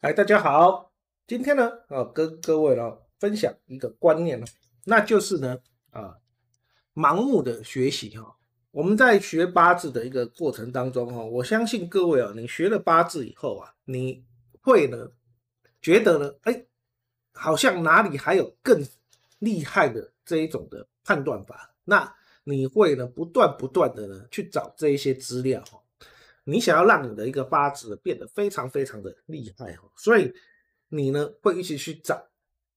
嗨，大家好，今天呢，啊，跟各位哦分享一个观念呢，那就是呢，啊，盲目的学习哈。我们在学八字的一个过程当中哈，我相信各位哦，你学了八字以后啊，你会呢觉得呢，哎，好像哪里还有更厉害的这一种的判断法，那你会呢不断不断的呢去找这一些资料哈。你想要让你的一个八字变得非常非常的厉害哈，所以你呢会一起去找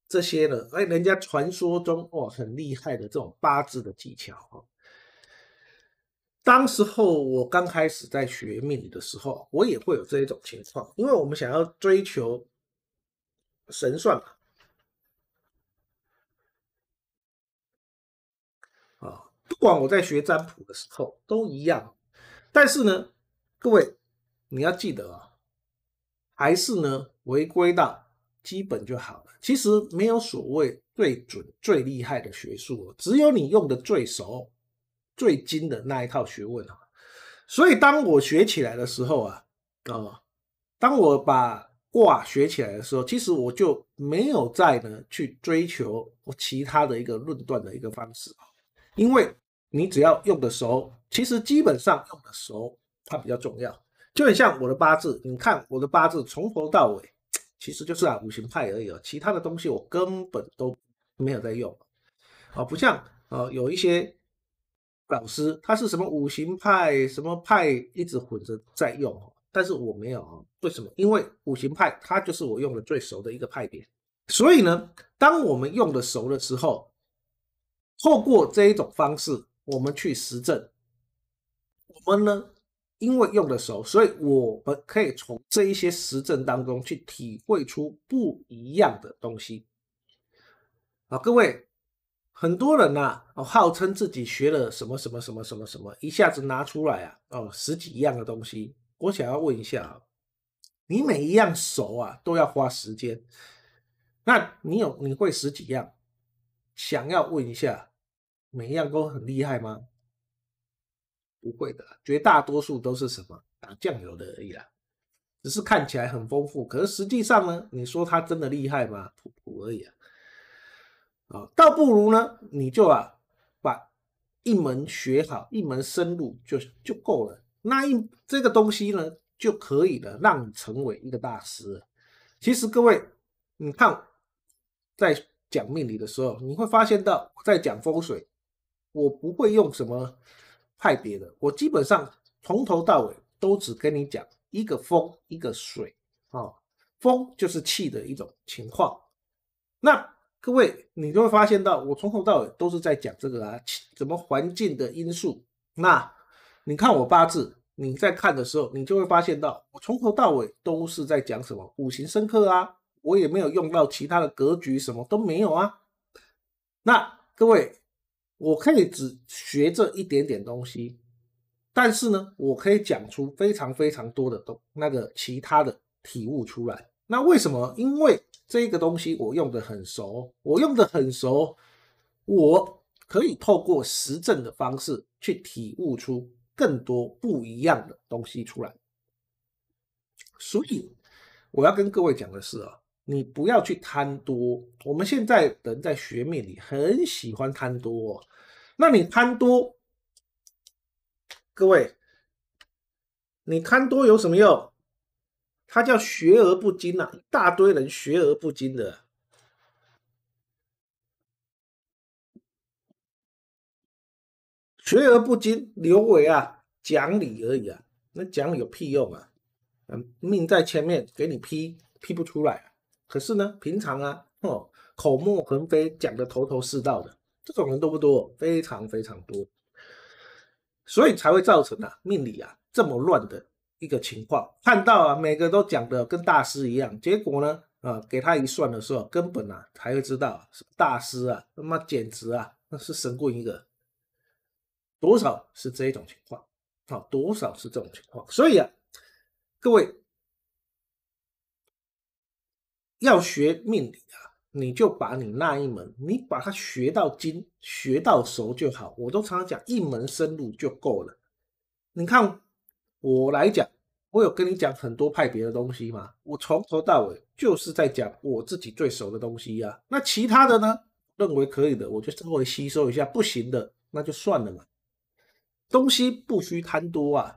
这些呢，哎，人家传说中哦很厉害的这种八字的技巧哈。当时候我刚开始在学命理的时候，我也会有这一种情况，因为我们想要追求神算嘛，啊，不管我在学占卜的时候都一样，但是呢。各位，你要记得啊，还是呢，回归到基本就好了。其实没有所谓最准、最厉害的学术哦，只有你用的最熟、最精的那一套学问哈。所以当我学起来的时候啊，呃，当我把卦学起来的时候，其实我就没有在呢去追求其他的一个论断的一个方式因为你只要用的熟，其实基本上用的熟。它比较重要，就很像我的八字。你看我的八字从头到尾，其实就是啊，五行派而已啊，其他的东西我根本都没有在用啊。不像啊，有一些老师他是什么五行派什么派一直混着在用，但是我没有啊。为什么？因为五行派它就是我用的最熟的一个派别。所以呢，当我们用的熟的时候，透过这一种方式，我们去实证，我们呢？因为用的熟，所以我们可以从这一些实证当中去体会出不一样的东西。啊，各位，很多人呐，哦，号称自己学了什么什么什么什么什么，一下子拿出来啊，哦，十几样的东西，我想要问一下啊，你每一样熟啊，都要花时间，那你有你会十几样，想要问一下，每一样都很厉害吗？不会的，绝大多数都是什么打酱油的而已啦，只是看起来很丰富，可是实际上呢，你说他真的厉害吗？不而已啊。啊，倒不如呢，你就啊把一门学好，一门深入就就够了。那一这个东西呢就可以了，让你成为一个大师。其实各位，你看在讲命理的时候，你会发现到在讲风水，我不会用什么。派别的，我基本上从头到尾都只跟你讲一个风一个水啊，风就是气的一种情况。那各位，你就会发现到我从头到尾都是在讲这个啊，怎么环境的因素。那你看我八字，你在看的时候，你就会发现到我从头到尾都是在讲什么五行生克啊，我也没有用到其他的格局，什么都没有啊。那各位。我可以只学这一点点东西，但是呢，我可以讲出非常非常多的东那个其他的体悟出来。那为什么？因为这个东西我用的很熟，我用的很熟，我可以透过实证的方式去体悟出更多不一样的东西出来。所以我要跟各位讲的是啊。你不要去贪多。我们现在人在学命里很喜欢贪多，那你贪多，各位，你贪多有什么用？他叫学而不精啊，一大堆人学而不精的，学而不精，刘伟啊讲理而已啊，那讲理有屁用啊？啊，命在前面，给你批批不出来啊。可是呢，平常啊，吼，口沫横飞，讲的头头是道的，这种人多不多？非常非常多，所以才会造成啊命理啊这么乱的一个情况。看到啊，每个都讲的跟大师一样，结果呢，啊，给他一算的时候，根本啊，才会知道大师啊，他妈简直啊，那是神棍一个，多少是这种情况，好，多少是这种情况，所以啊，各位。要学命理啊，你就把你那一门，你把它学到精、学到熟就好。我都常常讲，一门深入就够了。你看我来讲，我有跟你讲很多派别的东西吗？我从头到尾就是在讲我自己最熟的东西呀。那其他的呢？认为可以的，我就稍微吸收一下；不行的，那就算了嘛。东西不需贪多啊，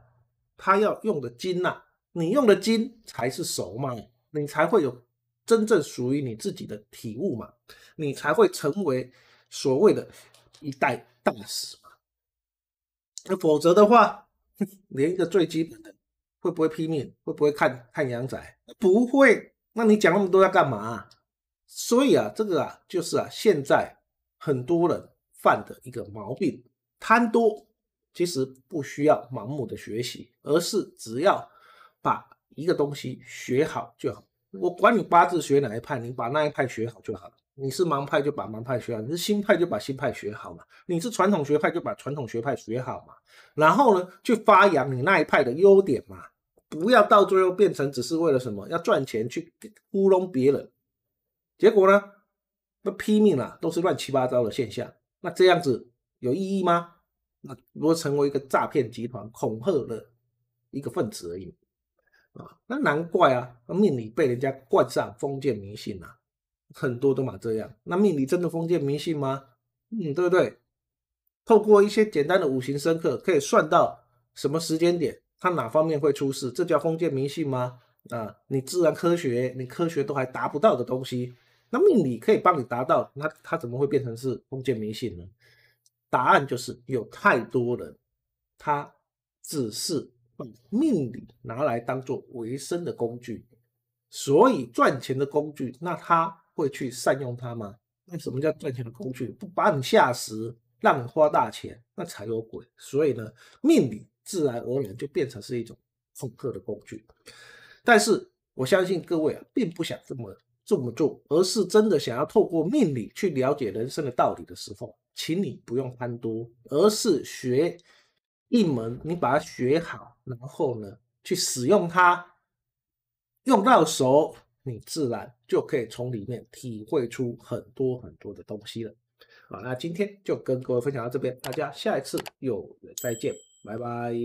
他要用的精啊，你用的精才是熟嘛，你才会有。真正属于你自己的体悟嘛，你才会成为所谓的一代大师嘛。那否则的话，连一个最基本的会不会拼命，会不会看看阳仔，不会，那你讲那么多要干嘛？所以啊，这个啊，就是啊，现在很多人犯的一个毛病，贪多。其实不需要盲目的学习，而是只要把一个东西学好就好。我管你八字学哪一派，你把那一派学好就好了。你是盲派就把盲派学好，你是新派就把新派学好嘛。你是传统学派就把传统学派学好嘛。然后呢，去发扬你那一派的优点嘛。不要到最后变成只是为了什么要赚钱去糊弄别人，结果呢，那拼命了，都是乱七八糟的现象。那这样子有意义吗？那如果成为一个诈骗集团恐吓的一个分子而已。啊，那难怪啊，命理被人家冠上封建迷信啊，很多都嘛这样。那命理真的封建迷信吗？嗯，对不对？透过一些简单的五行深刻，可以算到什么时间点，他哪方面会出事，这叫封建迷信吗？啊，你自然科学，你科学都还达不到的东西，那命理可以帮你达到，那它怎么会变成是封建迷信呢？答案就是有太多人，他只是。把命理拿来当做维生的工具，所以赚钱的工具，那他会去善用它吗？那什么叫赚钱的工具？不把你吓死，让你花大钱，那才有鬼。所以呢，命理自然而然就变成是一种恐吓的工具。但是我相信各位啊，并不想这么这么做，而是真的想要透过命理去了解人生的道理的时候，请你不用贪多，而是学一门，你把它学好。然后呢，去使用它，用到熟，你自然就可以从里面体会出很多很多的东西了。好，那今天就跟各位分享到这边，大家下一次又再见，拜拜。